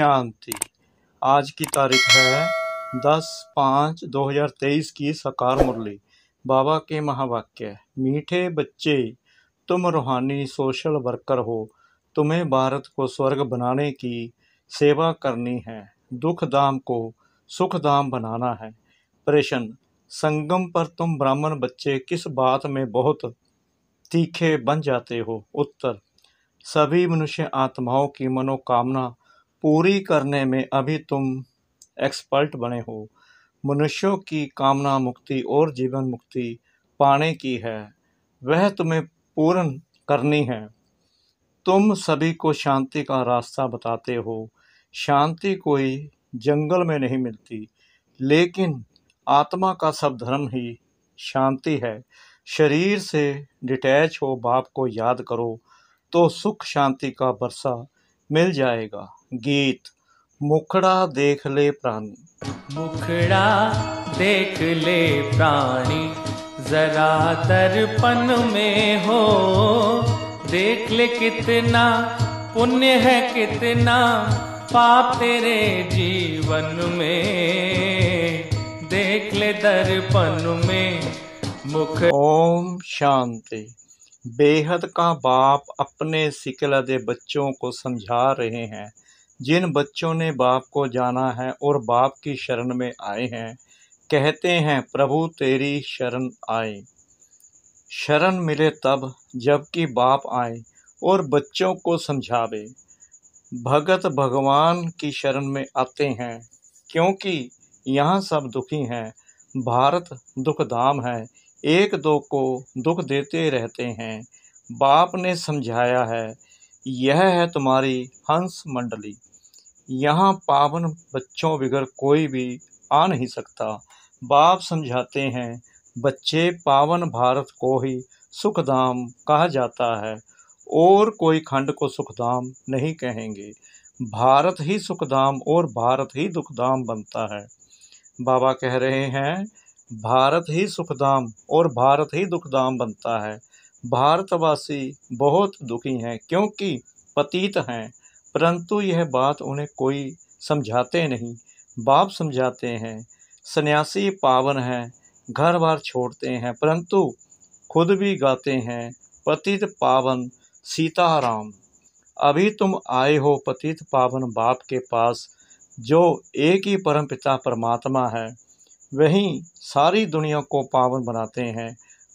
शांति आज की तारीख है दस पाँच दो हजार तेईस की सकार मुरली बाबा के महावाक्य मीठे बच्चे तुम रूहानी सोशल वर्कर हो तुम्हें भारत को स्वर्ग बनाने की सेवा करनी है दुख दाम को सुख दाम बनाना है प्रश्न संगम पर तुम ब्राह्मण बच्चे किस बात में बहुत तीखे बन जाते हो उत्तर सभी मनुष्य आत्माओं की मनोकामना पूरी करने में अभी तुम एक्सपर्ट बने हो मनुष्यों की कामना मुक्ति और जीवन मुक्ति पाने की है वह तुम्हें पूर्ण करनी है तुम सभी को शांति का रास्ता बताते हो शांति कोई जंगल में नहीं मिलती लेकिन आत्मा का सब धर्म ही शांति है शरीर से डिटैच हो बाप को याद करो तो सुख शांति का बरसा मिल जाएगा गीत मुखड़ा देख ले प्राणी मुखड़ा देख ले प्राणी जरा दर्पण में हो देख ले कितना पुण्य है कितना पाप तेरे जीवन में देख ले दर्पण में मुख ओम शांति बेहद का बाप अपने सिकला दे बच्चों को समझा रहे हैं जिन बच्चों ने बाप को जाना है और बाप की शरण में आए हैं कहते हैं प्रभु तेरी शरण आए शरण मिले तब जबकि बाप आए और बच्चों को समझावे भगत भगवान की शरण में आते हैं क्योंकि यहाँ सब दुखी हैं भारत दुखधाम है एक दो को दुख देते रहते हैं बाप ने समझाया है यह है तुम्हारी हंस मंडली यहाँ पावन बच्चों बिगर कोई भी आ नहीं सकता बाप समझाते हैं बच्चे पावन भारत को ही सुखधाम कहा जाता है और कोई खंड को सुखधाम नहीं कहेंगे भारत ही सुखधाम और भारत ही दुखधाम बनता है बाबा कह रहे हैं भारत ही सुखधाम और भारत ही दुखधाम बनता है भारतवासी बहुत दुखी हैं क्योंकि पतित हैं परंतु यह बात उन्हें कोई समझाते नहीं बाप समझाते हैं सन्यासी पावन हैं घर बार छोड़ते हैं परंतु खुद भी गाते हैं पतित पावन सीताराम अभी तुम आए हो पतित पावन बाप के पास जो एक ही परम पिता परमात्मा है वहीं सारी दुनिया को पावन बनाते हैं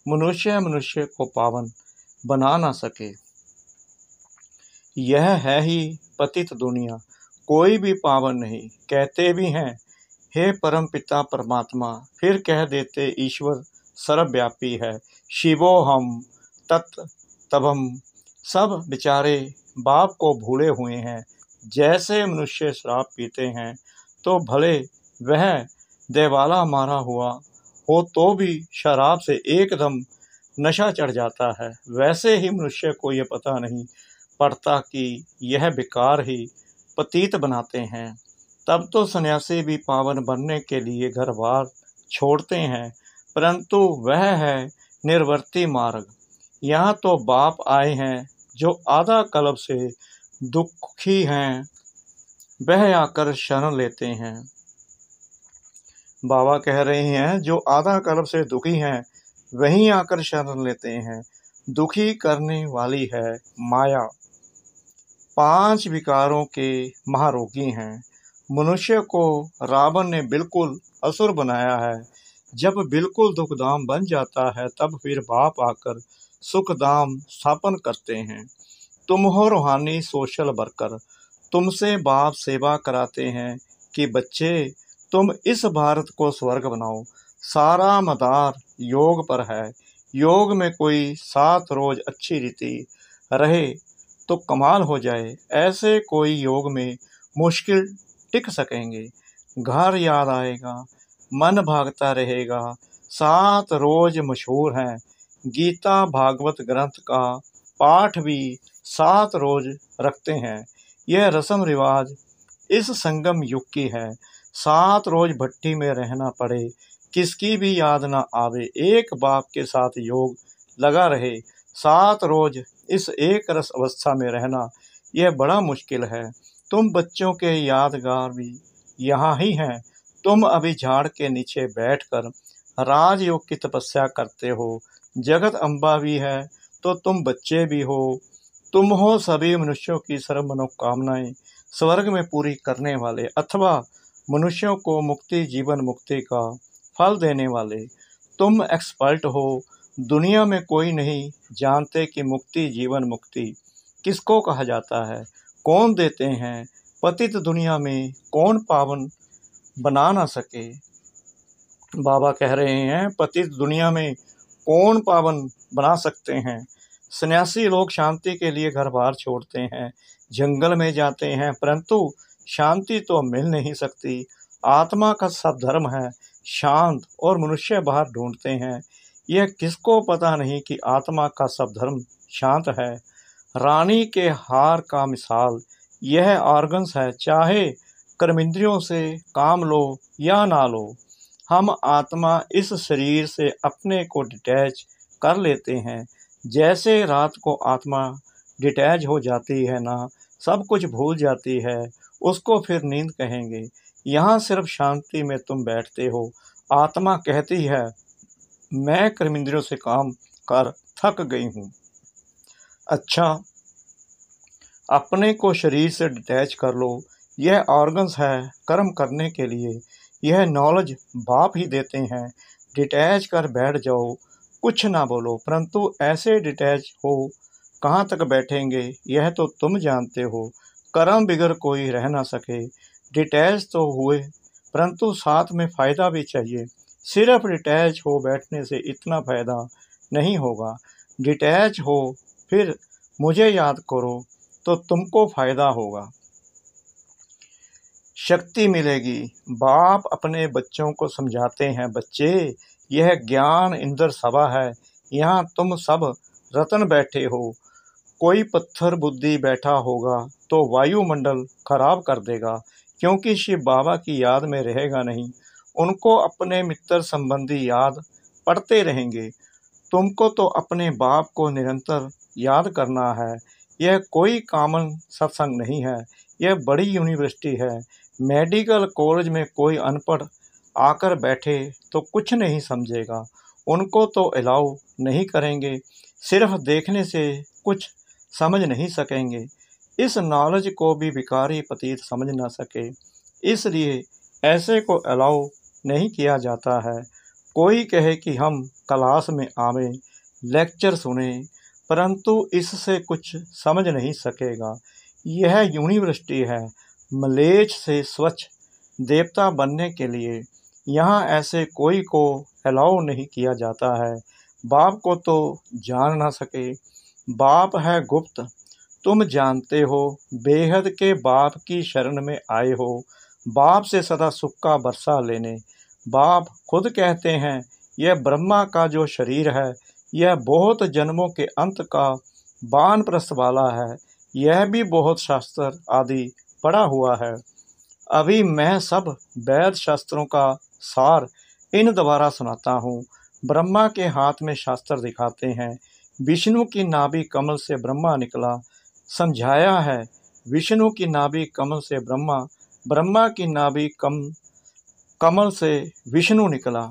मनुष्य मनुष्य को पावन बना ना सके यह है ही पतित दुनिया कोई भी पावन नहीं कहते भी हैं हे परम पिता परमात्मा फिर कह देते ईश्वर सर्वव्यापी है शिवो हम तत् तबम सब बेचारे बाप को भूले हुए हैं जैसे मनुष्य शराब पीते हैं तो भले वह देवाला मारा हुआ हो तो भी शराब से एकदम नशा चढ़ जाता है वैसे ही मनुष्य को ये पता नहीं परता की यह विकार ही पतीत बनाते हैं तब तो सन्यासी भी पावन बनने के लिए घर बार छोड़ते हैं परंतु वह है निर्वर्ती मार्ग यहाँ तो बाप आए हैं जो आधा कलब से दुखी हैं वह आकर शरण लेते हैं बाबा कह रहे हैं जो आधा कलब से दुखी हैं वहीं आकर शरण लेते हैं दुखी करने वाली है माया पांच विकारों के महारोगी हैं मनुष्य को रावण ने बिल्कुल असुर बनाया है जब बिल्कुल दाम बन जाता है तब फिर बाप आकर सुखदाम स्थापन करते हैं तुम हो रूहानी सोशल वर्कर तुमसे बाप सेवा कराते हैं कि बच्चे तुम इस भारत को स्वर्ग बनाओ सारा मदार योग पर है योग में कोई सात रोज अच्छी रीति रहे तो कमाल हो जाए ऐसे कोई योग में मुश्किल टिक सकेंगे घर याद आएगा मन भागता रहेगा सात रोज मशहूर हैं गीता भागवत ग्रंथ का पाठ भी सात रोज रखते हैं यह रस्म रिवाज इस संगम युग की है सात रोज भट्टी में रहना पड़े किसकी भी याद ना आवे एक बाप के साथ योग लगा रहे सात रोज इस एक रस अवस्था में रहना यह बड़ा मुश्किल है तुम बच्चों के यादगार भी यहाँ ही हैं तुम अभी झाड़ के नीचे बैठकर राजयोग की तपस्या करते हो जगत अम्बा भी है तो तुम बच्चे भी हो तुम हो सभी मनुष्यों की सर्व मनोकामनाएं स्वर्ग में पूरी करने वाले अथवा मनुष्यों को मुक्ति जीवन मुक्ति का फल देने वाले तुम एक्सपर्ट हो दुनिया में कोई नहीं जानते कि मुक्ति जीवन मुक्ति किसको कहा जाता है कौन देते हैं पतित दुनिया में कौन पावन बना ना सके बाबा कह रहे हैं पतित दुनिया में कौन पावन बना सकते हैं सन्यासी लोग शांति के लिए घर बार छोड़ते हैं जंगल में जाते हैं परंतु शांति तो मिल नहीं सकती आत्मा का सब धर्म है शांत और मनुष्य बाहर ढूंढते हैं यह किसको पता नहीं कि आत्मा का सब धर्म शांत है रानी के हार का मिसाल यह ऑर्गन्स है चाहे कर्मिंद्रियों से काम लो या ना लो हम आत्मा इस शरीर से अपने को डिटैच कर लेते हैं जैसे रात को आत्मा डिटैच हो जाती है ना सब कुछ भूल जाती है उसको फिर नींद कहेंगे यहाँ सिर्फ शांति में तुम बैठते हो आत्मा कहती है मैं कर्मिंद्रियों से काम कर थक गई हूँ अच्छा अपने को शरीर से डिटैच कर लो यह ऑर्गन्स है कर्म करने के लिए यह नॉलेज बाप ही देते हैं डिटैच कर बैठ जाओ कुछ ना बोलो परंतु ऐसे डिटैच हो कहाँ तक बैठेंगे यह तो तुम जानते हो कर्म बिगड़ कोई रह ना सके डिटैच तो हुए परंतु साथ में फ़ायदा भी चाहिए सिर्फ डिटैच हो बैठने से इतना फ़ायदा नहीं होगा डिटैच हो फिर मुझे याद करो तो तुमको फ़ायदा होगा शक्ति मिलेगी बाप अपने बच्चों को समझाते हैं बच्चे यह ज्ञान इंद्र सभा है यहाँ तुम सब रतन बैठे हो कोई पत्थर बुद्धि बैठा होगा तो वायुमंडल खराब कर देगा क्योंकि शिव बाबा की याद में रहेगा नहीं उनको अपने मित्र संबंधी याद पढ़ते रहेंगे तुमको तो अपने बाप को निरंतर याद करना है यह कोई कामन सत्संग नहीं है यह बड़ी यूनिवर्सिटी है मेडिकल कॉलेज में कोई अनपढ़ आकर बैठे तो कुछ नहीं समझेगा उनको तो अलाउ नहीं करेंगे सिर्फ देखने से कुछ समझ नहीं सकेंगे इस नॉलेज को भी विकारी पतीत समझ ना सके इसलिए ऐसे को अलाउ नहीं किया जाता है कोई कहे कि हम क्लास में आवें लेक्चर सुने परंतु इससे कुछ समझ नहीं सकेगा यह यूनिवर्सिटी है मलेच से स्वच्छ देवता बनने के लिए यहाँ ऐसे कोई को अलाउ नहीं किया जाता है बाप को तो जान ना सके बाप है गुप्त तुम जानते हो बेहद के बाप की शरण में आए हो बाप से सदा सुख का बरसा लेने बाप खुद कहते हैं यह ब्रह्मा का जो शरीर है यह बहुत जन्मों के अंत का बान प्रस्त वाला है यह भी बहुत शास्त्र आदि पड़ा हुआ है अभी मैं सब वैद शास्त्रों का सार इन द्वारा सुनाता हूँ ब्रह्मा के हाथ में शास्त्र दिखाते हैं विष्णु की नाभि कमल से ब्रह्मा निकला समझाया है विष्णु की नाभि कमल से ब्रह्मा ब्रह्मा की नाभि कम कमल से विष्णु निकला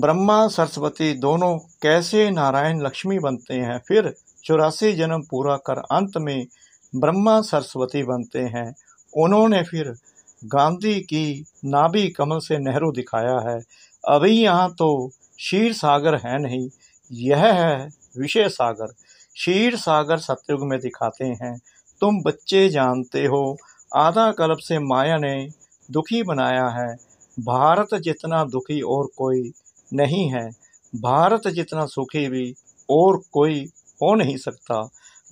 ब्रह्मा सरस्वती दोनों कैसे नारायण लक्ष्मी बनते हैं फिर चौरासी जन्म पूरा कर अंत में ब्रह्मा सरस्वती बनते हैं उन्होंने फिर गांधी की नाभि कमल से नेहरू दिखाया है अभी यहाँ तो क्षीर सागर है नहीं यह है विषय सागर क्षीर सागर सत्युग में दिखाते हैं तुम बच्चे जानते हो आधा कल्प से माया ने दुखी बनाया है भारत जितना दुखी और कोई नहीं है भारत जितना सुखी भी और कोई हो नहीं सकता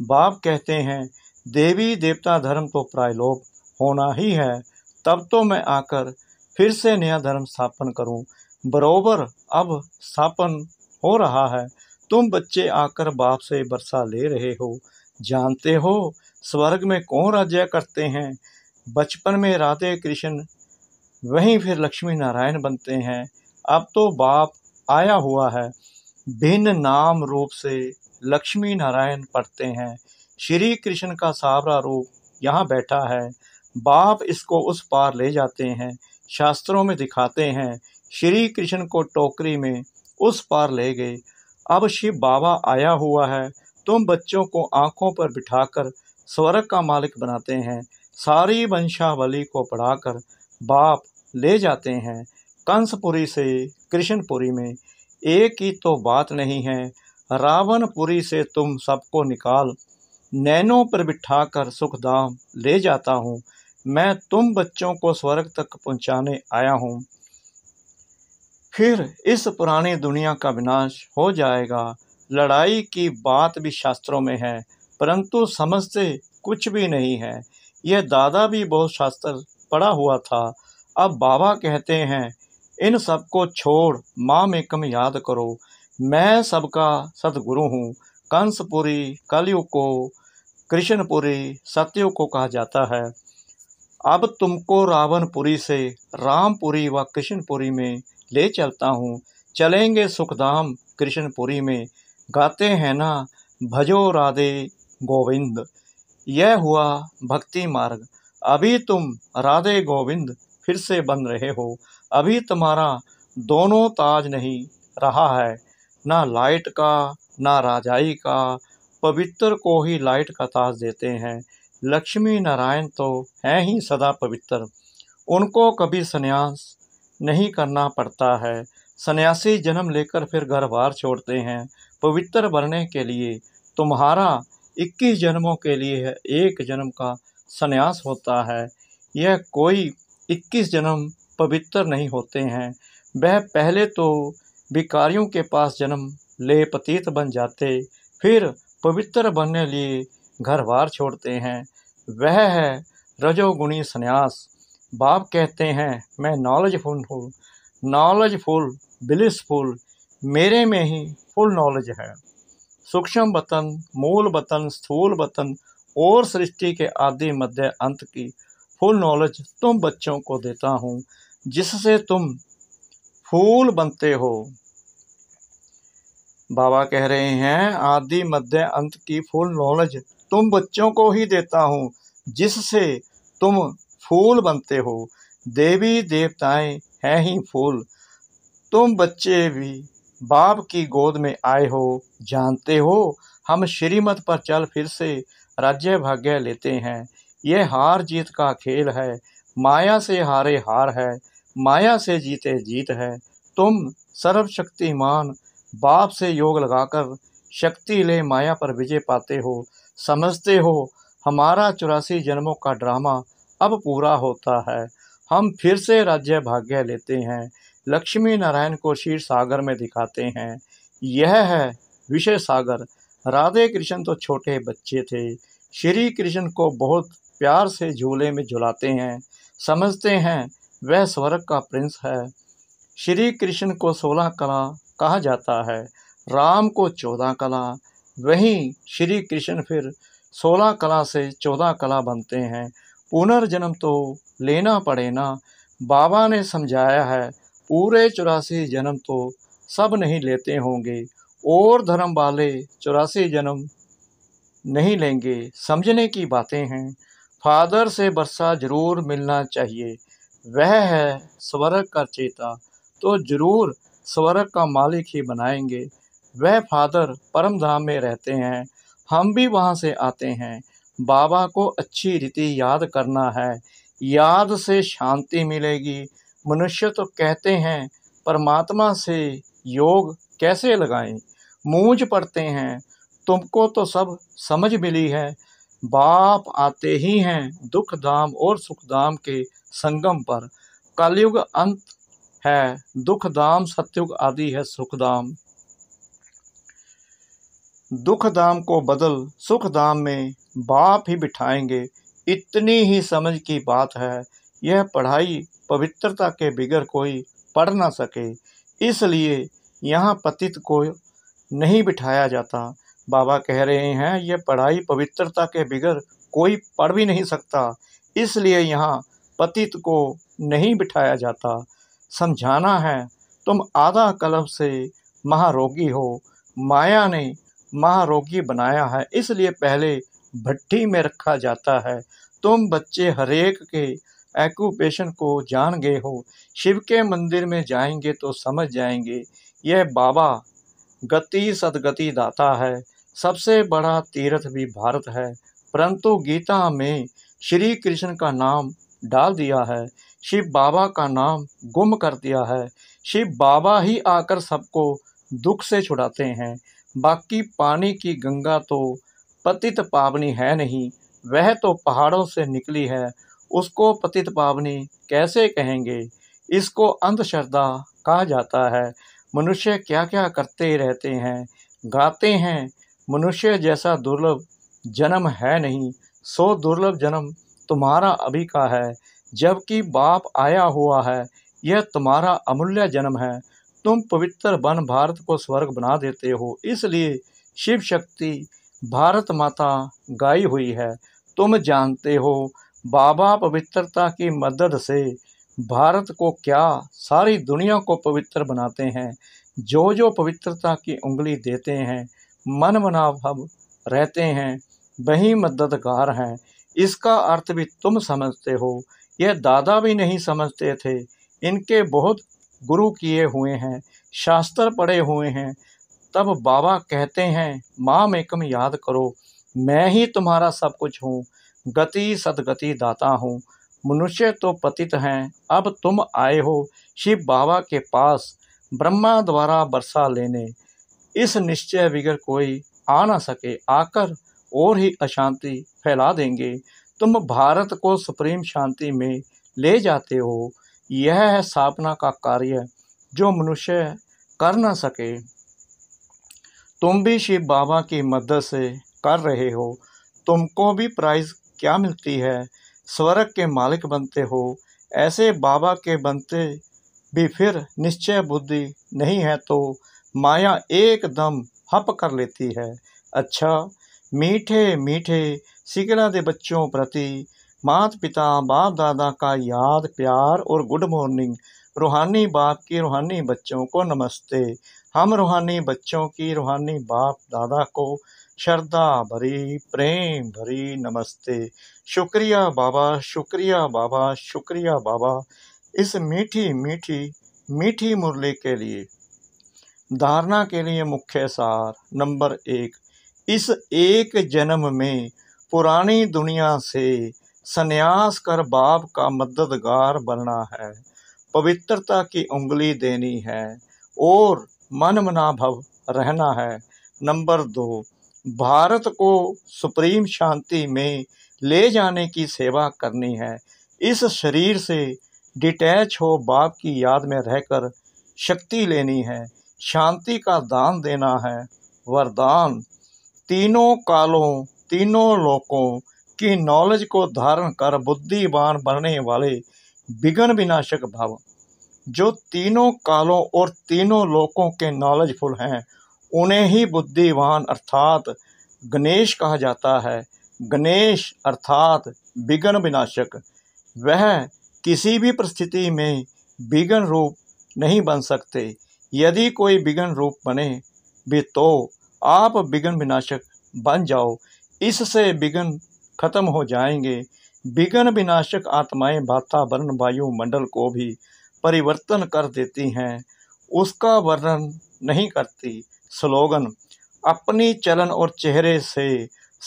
बाप कहते हैं देवी देवता धर्म तो प्रायलोप होना ही है तब तो मैं आकर फिर से नया धर्म स्थापन करूं बरोबर अब स्थापन हो रहा है तुम बच्चे आकर बाप से बरसा ले रहे हो जानते हो स्वर्ग में कौन राज्य करते हैं बचपन में राधे कृष्ण वहीं फिर लक्ष्मी नारायण बनते हैं अब तो बाप आया हुआ है भिन्न नाम रूप से लक्ष्मी नारायण पढ़ते हैं श्री कृष्ण का सावरा रूप यहाँ बैठा है बाप इसको उस पार ले जाते हैं शास्त्रों में दिखाते हैं श्री कृष्ण को टोकरी में उस पार ले गए अब शिव बाबा आया हुआ है तुम बच्चों को आंखों पर बिठाकर स्वर्ग का मालिक बनाते हैं सारी वंशावली को पढ़ाकर बाप ले जाते हैं कंसपुरी से कृष्णपुरी में एक ही तो बात नहीं है रावणपुरी से तुम सबको निकाल नैनों पर बिठाकर सुखधाम ले जाता हूँ मैं तुम बच्चों को स्वर्ग तक पहुँचाने आया हूँ फिर इस पुरानी दुनिया का विनाश हो जाएगा लड़ाई की बात भी शास्त्रों में है परंतु समझते कुछ भी नहीं है यह दादा भी बहुत शास्त्र पड़ा हुआ था अब बाबा कहते हैं इन सब को छोड़ माम कम याद करो मैं सबका सदगुरु हूँ कंसपुरी कलयुग को कृष्णपुरी सत्यु को कहा जाता है अब तुमको रावणपुरी से रामपुरी व कृष्णपुरी में ले चलता हूँ चलेंगे सुखधाम कृष्णपुरी में गाते हैं ना भजो राधे गोविंद यह हुआ भक्ति मार्ग अभी तुम राधे गोविंद फिर से बन रहे हो अभी तुम्हारा दोनों ताज नहीं रहा है ना लाइट का ना राजाई का पवित्र को ही लाइट का ताज देते हैं लक्ष्मी नारायण तो हैं ही सदा पवित्र उनको कभी संन्यास नहीं करना पड़ता है सन्यासी जन्म लेकर फिर घर बार छोड़ते हैं पवित्र बनने के लिए तुम्हारा इक्कीस जन्मों के लिए एक जन्म का संन्यास होता है यह कोई इक्कीस जन्म पवित्र नहीं होते हैं वह पहले तो भिकारियों के पास जन्म ले पतीत बन जाते फिर पवित्र बनने लिए घर बार छोड़ते हैं वह है रजोगुणी संन्यास बाप कहते हैं मैं नॉलेजफुल हूँ नॉलेजफुल ब्लिसफुल मेरे में ही फुल नॉलेज है सूक्ष्म वतन मूल वतन स्थूल वतन और सृष्टि के आदि मध्य अंत की फुल नॉलेज तुम बच्चों को देता हूँ जिससे तुम फूल बनते हो बाबा कह रहे हैं आदि मध्य अंत की फुल नॉलेज तुम बच्चों को ही देता हूँ जिससे तुम फूल बनते हो देवी देवताएं हैं ही फूल तुम बच्चे भी बाप की गोद में आए हो जानते हो हम श्रीमत पर चल फिर से राज्य भाग्य लेते हैं यह हार जीत का खेल है माया से हारे हार है माया से जीते जीत है तुम सर्वशक्तिमान बाप से योग लगाकर शक्ति ले माया पर विजय पाते हो समझते हो हमारा चौरासी जन्मों का ड्रामा अब पूरा होता है हम फिर से राज्य भाग्य लेते हैं लक्ष्मी नारायण को शीर सागर में दिखाते हैं यह है विषय सागर राधे कृष्ण तो छोटे बच्चे थे श्री कृष्ण को बहुत प्यार से झूले में झुलाते हैं समझते हैं वह स्वर्ग का प्रिंस है श्री कृष्ण को सोलह कला कहा जाता है राम को चौदह कला वहीं श्री कृष्ण फिर सोलह कला से चौदह कला बनते हैं पुनर्जन्म तो लेना पड़े ना बाबा ने समझाया है पूरे चौरासी जन्म तो सब नहीं लेते होंगे और धर्म वाले चौरासी जन्म नहीं लेंगे समझने की बातें हैं फादर से बरसा जरूर मिलना चाहिए वह है स्वर्ग का चेता तो जरूर स्वर्ग का मालिक ही बनाएंगे वह फादर परम धाम में रहते हैं हम भी वहाँ से आते हैं बाबा को अच्छी रीति याद करना है याद से शांति मिलेगी मनुष्य तो कहते हैं परमात्मा से योग कैसे लगाएं मूझ पड़ते हैं तुमको तो सब समझ मिली है बाप आते ही हैं दुख धाम और सुख धाम के संगम पर कलयुग अंत है दुख धाम सत्युग आदि है सुख धाम दुख धाम को बदल सुख धाम में बाप ही बिठाएंगे इतनी ही समझ की बात है यह पढ़ाई पवित्रता के बिगर कोई पढ़ ना सके इसलिए यहाँ पतित को नहीं बिठाया जाता बाबा कह रहे हैं यह पढ़ाई पवित्रता के बिगर कोई पढ़ भी नहीं सकता इसलिए यहाँ पतित को नहीं बिठाया जाता समझाना है तुम आधा कलम से महारोगी हो माया ने महारोगी बनाया है इसलिए पहले भट्टी में रखा जाता है तुम बच्चे हरेक के एक्यूपेशन को जान गए हो शिव के मंदिर में जाएंगे तो समझ जाएंगे यह बाबा गति सदगति दाता है सबसे बड़ा तीर्थ भी भारत है परंतु गीता में श्री कृष्ण का नाम डाल दिया है शिव बाबा का नाम गुम कर दिया है शिव बाबा ही आकर सबको दुख से छुड़ाते हैं बाकी पानी की गंगा तो पतित पावनी है नहीं वह तो पहाड़ों से निकली है उसको पतित पावनी कैसे कहेंगे इसको अंधश्रद्धा कहा जाता है मनुष्य क्या क्या करते रहते हैं गाते हैं मनुष्य जैसा दुर्लभ जन्म है नहीं सो दुर्लभ जन्म तुम्हारा अभी का है जबकि बाप आया हुआ है यह तुम्हारा अमूल्य जन्म है तुम पवित्र बन भारत को स्वर्ग बना देते हो इसलिए शिव शक्ति भारत माता गाई हुई है तुम जानते हो बाबा पवित्रता की मदद से भारत को क्या सारी दुनिया को पवित्र बनाते हैं जो जो पवित्रता की उंगली देते हैं मन मनाभव रहते हैं वही मददगार हैं इसका अर्थ भी तुम समझते हो यह दादा भी नहीं समझते थे इनके बहुत गुरु किए हुए हैं शास्त्र पढ़े हुए हैं तब बाबा कहते हैं माँ मेकम याद करो मैं ही तुम्हारा सब कुछ हूँ गति सदगति दाता हूँ मनुष्य तो पतित हैं अब तुम आए हो शिव बाबा के पास ब्रह्मा द्वारा वर्षा लेने इस निश्चय बिगर कोई आ ना सके आकर और ही अशांति फैला देंगे तुम भारत को सुप्रीम शांति में ले जाते हो यह है स्थापना का कार्य जो मनुष्य कर न सके तुम भी शिव बाबा की मदद से कर रहे हो तुमको भी प्राइज क्या मिलती है स्वर्ग के मालिक बनते हो ऐसे बाबा के बनते भी फिर निश्चय बुद्धि नहीं है तो माया एकदम हप कर लेती है अच्छा मीठे मीठे सिगड़ा दे बच्चों प्रति मात पिता बाप दादा का याद प्यार और गुड मॉर्निंग रूहानी बाप की रूहानी बच्चों को नमस्ते हम रूहानी बच्चों की रूहानी बाप दादा को श्रद्धा भरी प्रेम भरी नमस्ते शुक्रिया बाबा शुक्रिया बाबा शुक्रिया बाबा इस मीठी मीठी मीठी मुरली के लिए धारणा के लिए मुख्य सार नंबर एक इस एक जन्म में पुरानी दुनिया से संन्यास कर बाप का मददगार बनना है पवित्रता की उंगली देनी है और मन मनाभव रहना है नंबर दो भारत को सुप्रीम शांति में ले जाने की सेवा करनी है इस शरीर से डिटैच हो बाप की याद में रहकर शक्ति लेनी है शांति का दान देना है वरदान तीनों कालों तीनों लोकों की नॉलेज को धारण कर बुद्धिमान बनने वाले विघन विनाशक भाव जो तीनों कालों और तीनों लोकों के नॉलेजफुल हैं उन्हें ही बुद्धिवान अर्थात गणेश कहा जाता है गणेश अर्थात विघन विनाशक वह किसी भी परिस्थिति में विघन रूप नहीं बन सकते यदि कोई विघन रूप बने भी तो आप विघन विनाशक बन जाओ इससे विघन खत्म हो जाएंगे विघन विनाशक आत्माएं वातावरण वायुमंडल को भी परिवर्तन कर देती हैं उसका वर्णन नहीं करती स्लोगन अपनी चलन और चेहरे से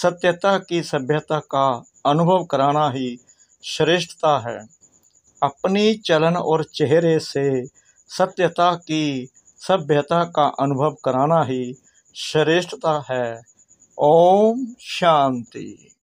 सत्यता की सभ्यता का अनुभव कराना ही श्रेष्ठता है अपनी चलन और चेहरे से सत्यता की सभ्यता का अनुभव कराना ही श्रेष्ठता है ओम शांति